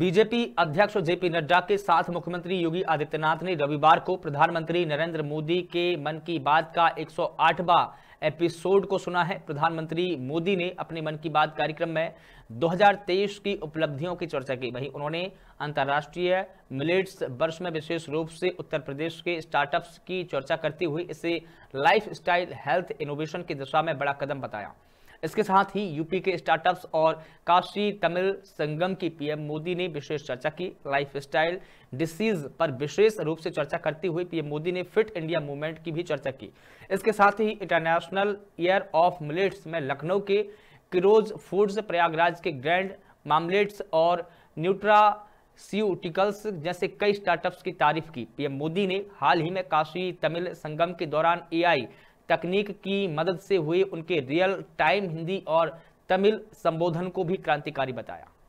BJP अध्यक्ष JP Nadda के साथ मुख्यमंत्री योगी आदित्यनाथ ने रविवार को प्रधानमंत्री नरेंद्र मोदी के मन की बात का 108वां एपिसोड को सुना है प्रधानमंत्री मोदी ने अपने मन की बात कार्यक्रम में 2023 की उपलब्धियों की चर्चा की वहीं उन्होंने अंतर्राष्ट्रीय मिलेट्स वर्ष में विशेष रूप से उत्तर प्रदेश के स्टार्टअप्स की चर्चा करते हुए इसे लाइफ हेल्थ इनोवेशन की दिशा में बड़ा कदम बताया इसके साथ ही यूपी के स्टार्टअप्स और काशी तमिल संगम की पीएम मोदी ने विशेष चर्चा की लाइफ स्टाइल डिसीज पर विशेष रूप से चर्चा करते हुए पीएम मोदी ने फिट इंडिया मूवमेंट की भी चर्चा की इसके साथ ही इंटरनेशनल ईयर ऑफ मिलेट्स में लखनऊ के किरोज फूड्स प्रयागराज के ग्रैंड मामलेट्स और न्यूट्रा सीयूटिकल्स जैसे कई स्टार्टअप्स की तारीफ की पीएम मोदी ने हाल ही में काशी तमिल संगम के दौरान एआई तकनीक की मदद से हुए उनके रियल टाइम हिंदी और तमिल संबोधन को भी क्रांतिकारी बताया